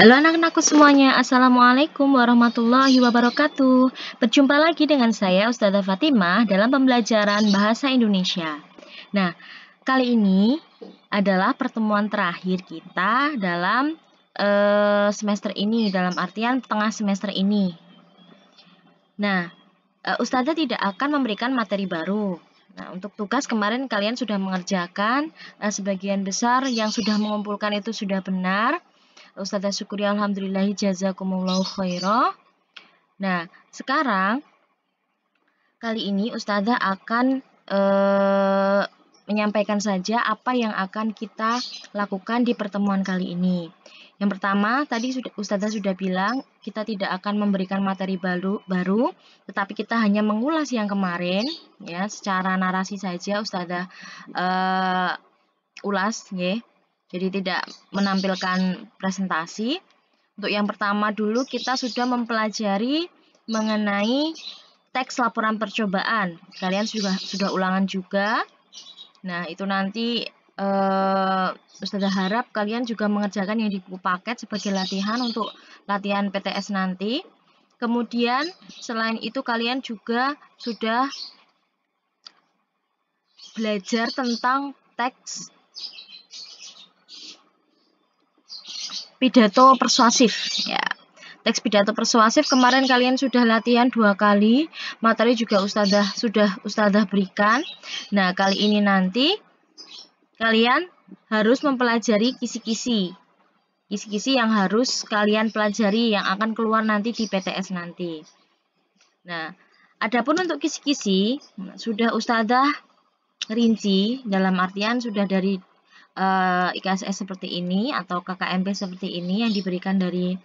Halo anak-anakku semuanya, Assalamualaikum warahmatullahi wabarakatuh Berjumpa lagi dengan saya Ustazah Fatimah dalam pembelajaran Bahasa Indonesia Nah, kali ini adalah pertemuan terakhir kita dalam uh, semester ini Dalam artian tengah semester ini Nah, uh, Ustazah tidak akan memberikan materi baru Nah, untuk tugas kemarin kalian sudah mengerjakan uh, sebagian besar yang sudah mengumpulkan itu sudah benar. Ustazah syukuri alhamdulillah jazakumullahu khairah. Nah, sekarang kali ini Ustazah akan eh, menyampaikan saja apa yang akan kita lakukan di pertemuan kali ini. Yang pertama, tadi sudah, Ustazah sudah bilang kita tidak akan memberikan materi baru, baru, tetapi kita hanya mengulas yang kemarin, ya, secara narasi saja Ustazah uh, ulas, ya. Jadi tidak menampilkan presentasi. Untuk yang pertama dulu kita sudah mempelajari mengenai teks laporan percobaan. Kalian sudah sudah ulangan juga. Nah, itu nanti eh Ustazah harap kalian juga mengerjakan yang di buku paket sebagai latihan untuk latihan PTS nanti. Kemudian selain itu kalian juga sudah belajar tentang teks pidato persuasif ya teks pidato persuasif kemarin kalian sudah latihan dua kali materi juga ustadzah sudah ustadzah berikan nah kali ini nanti kalian harus mempelajari kisi-kisi kisi-kisi yang harus kalian pelajari yang akan keluar nanti di PTS nanti nah adapun untuk kisi-kisi sudah ustadzah rinci dalam artian sudah dari uh, eh, IKSS seperti ini atau KKMP seperti ini yang diberikan dari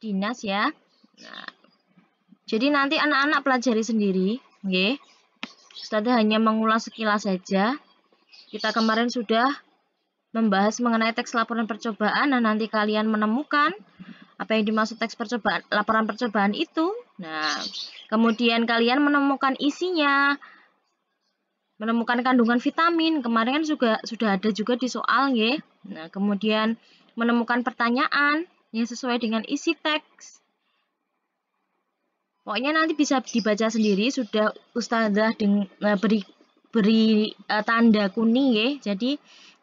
dinas ya. Nah, jadi nanti anak-anak pelajari sendiri, oke? Okay. hanya mengulas sekilas saja. Kita kemarin sudah membahas mengenai teks laporan percobaan dan nah, nanti kalian menemukan apa yang dimaksud teks percobaan laporan percobaan itu. Nah, kemudian kalian menemukan isinya, menemukan kandungan vitamin. Kemarin kan juga sudah ada juga di soal ya. Nah, kemudian menemukan pertanyaan yang sesuai dengan isi teks. Pokoknya nanti bisa dibaca sendiri sudah ustazah eh, beri beri uh, tanda kuning ya. Jadi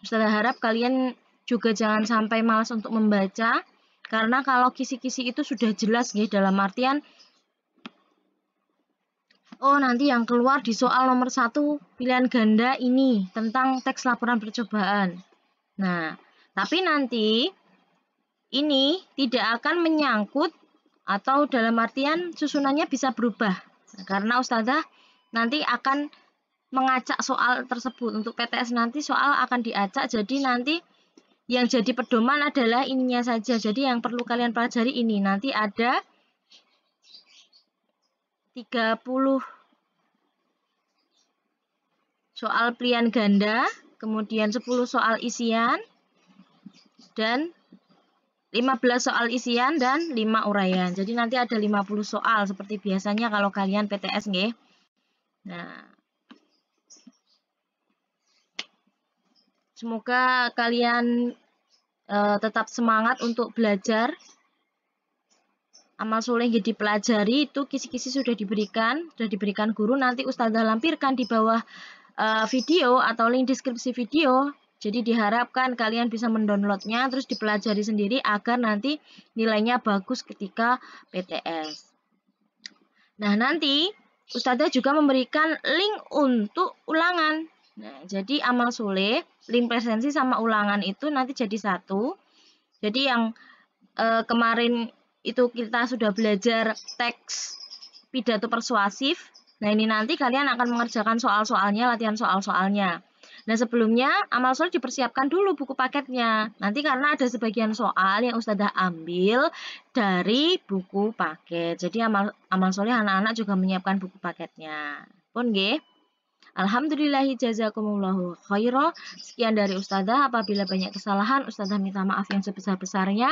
ustazah harap kalian juga jangan sampai malas untuk membaca karena kalau kisi-kisi itu sudah jelas ya dalam artian oh nanti yang keluar di soal nomor satu pilihan ganda ini tentang teks laporan percobaan. Nah, tapi nanti ini tidak akan menyangkut atau dalam artian susunannya bisa berubah nah, karena ustazah nanti akan mengacak soal tersebut untuk PTS nanti soal akan diacak jadi nanti yang jadi pedoman adalah ininya saja jadi yang perlu kalian pelajari ini nanti ada 30 soal pilihan ganda, kemudian 10 soal isian, dan 15 soal isian dan 5 uraian. Jadi nanti ada 50 soal seperti biasanya kalau kalian PTS nggih. Nah, semoga kalian e, tetap semangat untuk belajar amal soleh yang dipelajari itu kisi-kisi sudah diberikan, sudah diberikan guru. Nanti Ustazah lampirkan di bawah uh, video atau link deskripsi video. Jadi diharapkan kalian bisa mendownloadnya terus dipelajari sendiri agar nanti nilainya bagus ketika PTS. Nah nanti Ustazah juga memberikan link untuk ulangan. Nah, jadi amal soleh, link presensi sama ulangan itu nanti jadi satu. Jadi yang e, kemarin itu kita sudah belajar teks pidato persuasif. Nah, ini nanti kalian akan mengerjakan soal-soalnya, latihan soal-soalnya. Nah, sebelumnya amal soleh dipersiapkan dulu buku paketnya. Nanti karena ada sebagian soal yang Ustazah ambil dari buku paket. Jadi amal amal soleh anak-anak juga menyiapkan buku paketnya. Pun nggih. Alhamdulillahi jazakumullahu khairah. Sekian dari Ustazah. Apabila banyak kesalahan, Ustazah minta maaf yang sebesar-besarnya.